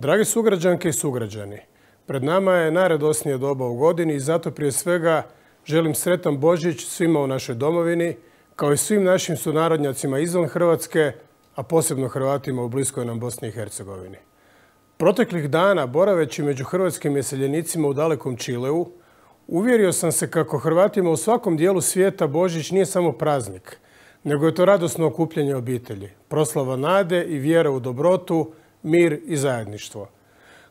Dragi sugrađanke i sugrađani, pred nama je najradosnije doba u godini i zato prije svega želim sretan Božić svima u našoj domovini, kao i svim našim sunarodnjacima izvan Hrvatske, a posebno Hrvatima u bliskoj nam Bosni i Hercegovini. Proteklih dana, boraveći među hrvatskim jeseljenicima u dalekom Čileu, uvjerio sam se kako Hrvatima u svakom dijelu svijeta Božić nije samo praznik, nego je to radosno okupljanje obitelji, proslava nade i vjera u dobrotu, mir i zajedništvo.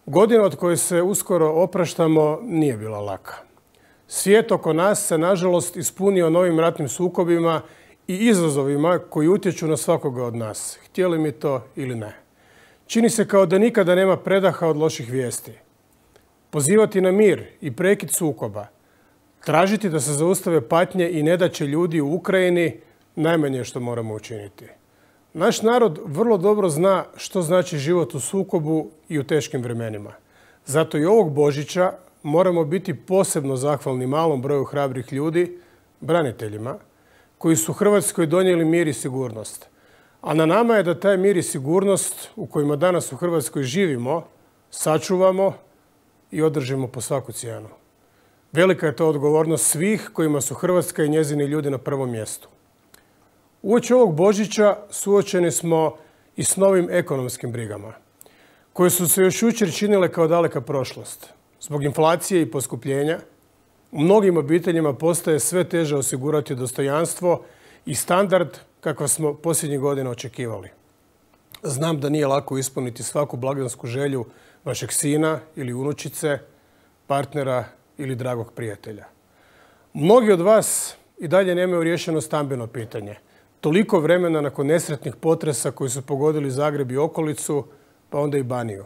Godina od koje se uskoro opraštamo nije bila laka. Svijet oko nas se, nažalost, ispunio novim ratnim sukobima i izazovima koji utječu na svakoga od nas, htjeli mi to ili ne. Čini se kao da nikada nema predaha od loših vijesti. Pozivati na mir i prekid sukoba, tražiti da se zaustave patnje i nedaće ljudi u Ukrajini, najmanje što moramo učiniti. Naš narod vrlo dobro zna što znači život u sukobu i u teškim vremenima. Zato i ovog Božića moramo biti posebno zahvalni malom broju hrabrih ljudi, braniteljima, koji su Hrvatskoj donijeli mir i sigurnost. A na nama je da taj mir i sigurnost u kojima danas u Hrvatskoj živimo, sačuvamo i održimo po svaku cijenu. Velika je to odgovornost svih kojima su Hrvatska i njezini ljudi na prvom mjestu. Uoči ovog Božića suočeni smo i s novim ekonomskim brigama, koje su se još jučer činile kao daleka prošlost. Zbog inflacije i poskupljenja, u mnogim obiteljima postaje sve teže osigurati dostojanstvo i standard kakva smo posljednjih godina očekivali. Znam da nije lako ispuniti svaku blagdansku želju vašeg sina ili unučice, partnera ili dragog prijatelja. Mnogi od vas i dalje nemaju rješeno stambeno pitanje – toliko vremena nakon nesretnih potresa koji su pogodili Zagreb i okolicu, pa onda i Baniju.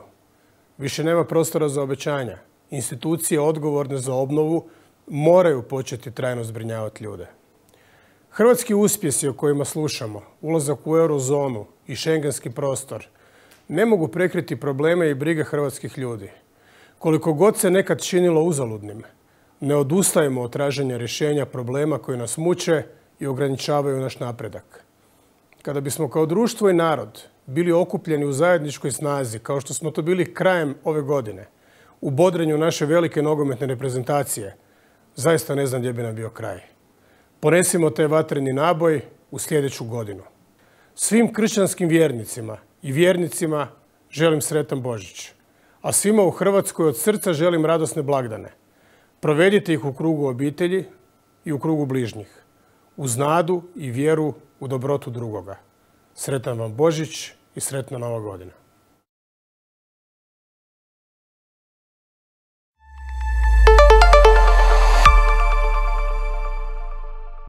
Više nema prostora za obećanja. Institucije odgovorne za obnovu moraju početi trajno zbrinjavati ljude. Hrvatski uspjesi o kojima slušamo, ulazak u eurozonu i šengenski prostor, ne mogu prekriti probleme i brige hrvatskih ljudi. Koliko god se nekad činilo uzaludnim, ne odustajemo od traženja rješenja problema koji nas muče, i ograničavaju naš napredak. Kada bismo kao društvo i narod bili okupljeni u zajedničkoj snazi, kao što smo to bili krajem ove godine, u bodrenju naše velike nogometne reprezentacije, zaista ne znam gdje bi nam bio kraj. Ponesimo taj vatreni naboj u sljedeću godinu. Svim kršćanskim vjernicima i vjernicima želim sretan Božić. A svima u Hrvatskoj od srca želim radosne blagdane. Provedite ih u krugu obitelji i u krugu bližnjih uz nadu i vjeru u dobrotu drugoga. Sretan vam Božić i sretna Nova godina.